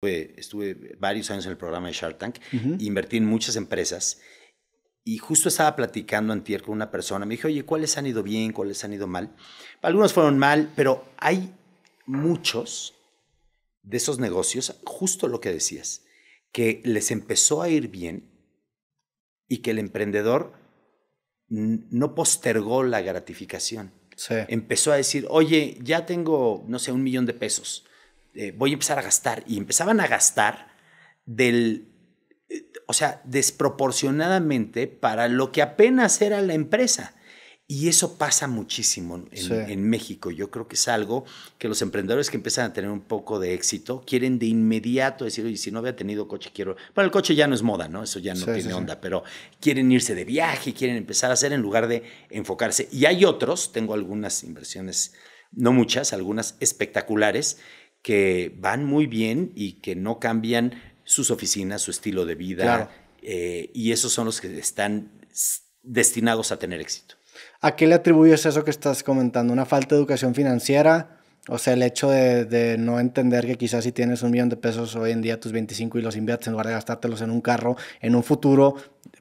Estuve, varios años en el programa de Shark Tank, invertí en muchas empresas y justo estaba platicando antier con una persona, me dije oye, ¿cuáles han ido bien, cuáles han ido mal? Algunos fueron mal, pero hay muchos de esos negocios, justo lo que decías, que les empezó a ir bien y que el emprendedor no postergó la gratificación. Empezó a decir, oye, ya tengo, no sé, un millón de pesos eh, voy a empezar a gastar. Y empezaban a gastar del, eh, o sea, desproporcionadamente para lo que apenas era la empresa. Y eso pasa muchísimo en, México. Yo creo que es algo que los emprendedores que empiezan a tener un poco de éxito quieren de inmediato decir, oye, si no había tenido coche, quiero... Bueno, el coche ya no es moda, ¿no? Eso ya no tiene onda, pero quieren irse de viaje, quieren empezar a hacer en lugar de enfocarse. Y hay otros, tengo algunas inversiones, no muchas, algunas espectaculares, que van muy bien y que no cambian sus oficinas, su estilo de vida, eh, y esos son los que están destinados a tener éxito. ¿A qué le atribuyes eso que estás comentando? ¿Una falta de educación financiera? O sea, el hecho de, de, no entender que quizás si tienes un millón de pesos hoy en día, tus 25 y los inviertes en lugar de gastártelos en un carro, en un futuro,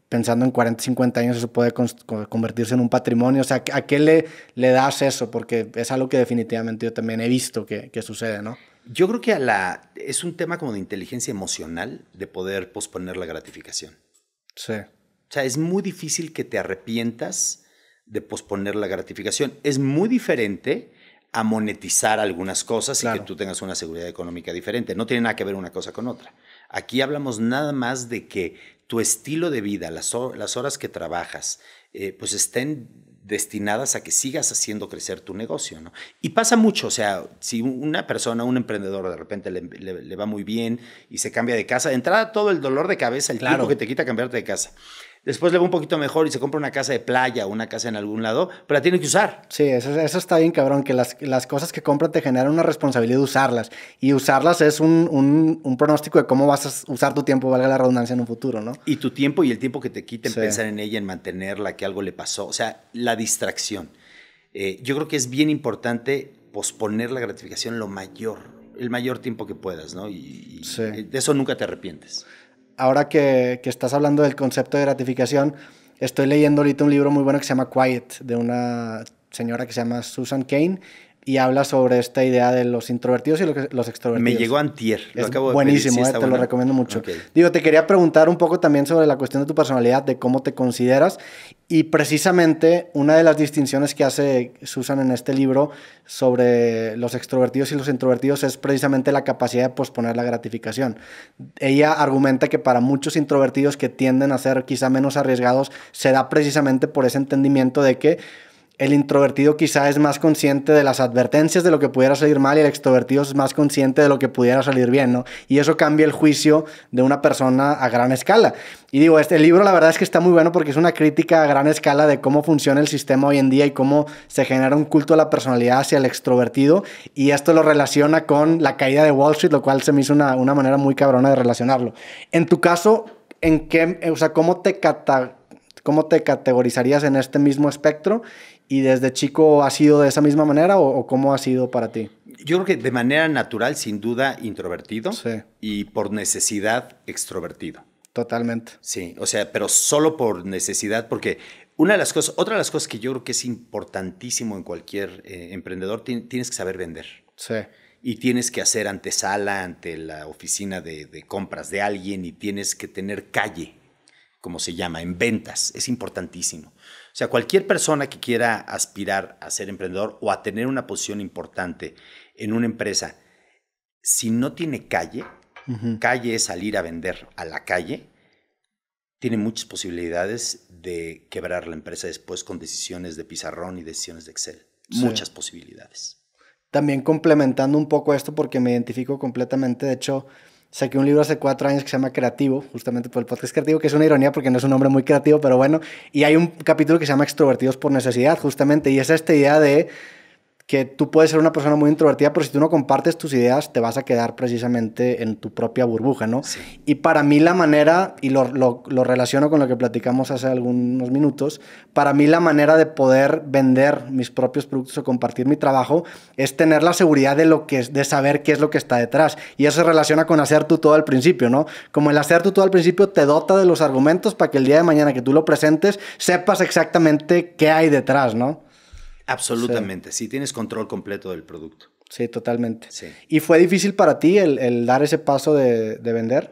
pensando en 40, 50 años eso puede convertirse en un patrimonio. O sea, ¿a qué le, le das eso? Porque es algo que definitivamente yo también he visto que, sucede, ¿no? Yo creo que a la, es un tema como de inteligencia emocional de poder posponer la gratificación. Sí. O sea, es muy difícil que te arrepientas de posponer la gratificación. Es muy diferente a monetizar algunas cosas y que tú tengas una seguridad económica diferente. No tiene nada que ver una cosa con otra. Aquí hablamos nada más de que tu estilo de vida, las, horas que trabajas, eh, pues estén destinadas a que sigas haciendo crecer tu negocio, ¿no? Y pasa mucho, o sea, si una persona, un emprendedor de repente le, va muy bien y se cambia de casa, de entrada todo el dolor de cabeza, el claro. tiempo que te quita cambiarte de casa después le va un poquito mejor y se compra una casa de playa o una casa en algún lado, pero la tiene que usar. Sí, eso, está bien, cabrón, que las, cosas que compras te generan una responsabilidad de usarlas. Y usarlas es un, pronóstico de cómo vas a usar tu tiempo, valga la redundancia, en un futuro, ¿no? Y tu tiempo y el tiempo que te quiten pensar en ella, en mantenerla, que algo le pasó. O sea, la distracción. Eh, yo creo que es bien importante posponer la gratificación lo mayor, el mayor tiempo que puedas, ¿no? Y, de eso nunca te arrepientes ahora que, estás hablando del concepto de gratificación, estoy leyendo ahorita un libro muy bueno que se llama Quiet, de una señora que se llama Susan Kane, y habla sobre esta idea de los introvertidos y los extrovertidos. Me llegó antier, lo Buenísimo, eh, te lo recomiendo mucho. Digo, te quería preguntar un poco también sobre la cuestión de tu personalidad, de cómo te consideras y precisamente una de las distinciones que hace Susan en este libro sobre los extrovertidos y los introvertidos es precisamente la capacidad de posponer la gratificación. Ella argumenta que para muchos introvertidos que tienden a ser quizá menos arriesgados, se da precisamente por ese entendimiento de que el introvertido quizá es más consciente de las advertencias de lo que pudiera salir mal y el extrovertido es más consciente de lo que pudiera salir bien, ¿no? Y eso cambia el juicio de una persona a gran escala. Y digo, este libro la verdad es que está muy bueno porque es una crítica a gran escala de cómo funciona el sistema hoy en día y cómo se genera un culto a la personalidad hacia el extrovertido y esto lo relaciona con la caída de Wall Street, lo cual se me hizo una, manera muy cabrona de relacionarlo. En tu caso, ¿en qué, o sea, cómo te cómo te categorizarías en este mismo espectro y desde chico ha sido de esa misma manera o, cómo ha sido para ti? Yo creo que de manera natural, sin duda, introvertido y por necesidad, extrovertido. Totalmente. Sí, o sea, pero solo por necesidad, porque una de las cosas, otra de las cosas que yo creo que es importantísimo en cualquier eh, emprendedor, tienes que saber vender. Sí. Y tienes que hacer antesala ante la oficina de, de compras de alguien y tienes que tener calle como se llama, en ventas, es importantísimo. O sea, cualquier persona que quiera aspirar a ser emprendedor o a tener una posición importante en una empresa, si no tiene calle, calle es salir a vender a la calle, tiene muchas posibilidades de quebrar la empresa después con decisiones de pizarrón y decisiones de Excel. Muchas posibilidades. También complementando un poco esto porque me identifico completamente, de hecho, saqué un libro hace cuatro años que se llama Creativo, justamente por el podcast creativo, que es una ironía porque no es un nombre muy creativo, pero bueno. Y hay un capítulo que se llama Extrovertidos por Necesidad, justamente, y es esta idea de que tú puedes ser una persona muy introvertida, pero si tú no compartes tus ideas, te vas a quedar precisamente en tu propia burbuja, ¿no? Y para mí la manera, y lo, relaciono con lo que platicamos hace algunos minutos, para mí la manera de poder vender mis propios productos o compartir mi trabajo es tener la seguridad de, lo que, de saber qué es lo que está detrás. Y eso se relaciona con hacer tú todo al principio, ¿no? Como el hacer tú todo al principio te dota de los argumentos para que el día de mañana que tú lo presentes sepas exactamente qué hay detrás, ¿no? Absolutamente, sí. tienes control completo del producto. Sí, totalmente. ¿Y fue difícil para ti el, dar ese paso de, vender?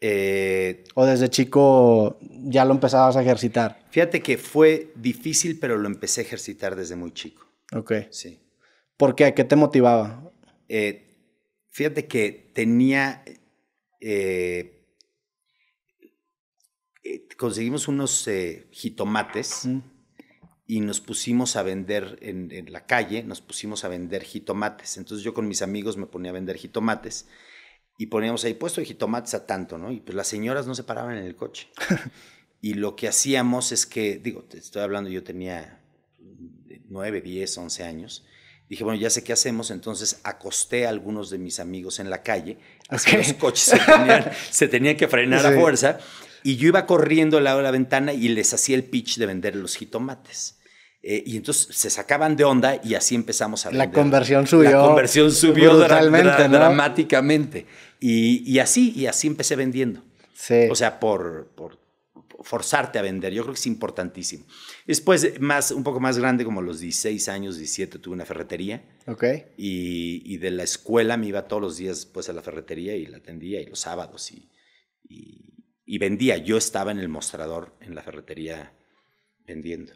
Eh, ¿O desde chico ya lo empezabas a ejercitar? Fíjate que fue difícil, pero lo empecé a ejercitar desde muy chico. Ok. Sí. ¿Por qué? ¿Qué te motivaba? Eh, fíjate que tenía... Eh, conseguimos unos jitomates y nos pusimos a vender en, la calle, nos pusimos a vender jitomates. Entonces yo con mis amigos me ponía a vender jitomates y poníamos ahí puesto de jitomates a tanto, ¿no? Y pues las señoras no se paraban en el coche. y lo que hacíamos es que, digo, te estoy hablando, yo tenía 9, 10, 11 años. Dije, bueno, ya sé qué hacemos, entonces acosté a algunos de mis amigos en la calle, así los coches se tenían, se tenían que frenar a fuerza y yo iba corriendo al lado de la ventana y les hacía el pitch de vender los jitomates. Eh, y entonces se sacaban de onda y así empezamos a La conversión subió. La conversión subió dramáticamente. Y, así, y así empecé vendiendo. Sí. O sea, por, por forzarte a vender. Yo creo que es importantísimo. Después, más, un poco más grande, como los 16 años, 17, tuve una ferretería. Ok. Y, y de la escuela me iba todos los días pues, a la ferretería y la atendía, y los sábados, y, y y vendía. Yo estaba en el mostrador, en la ferretería, vendiendo.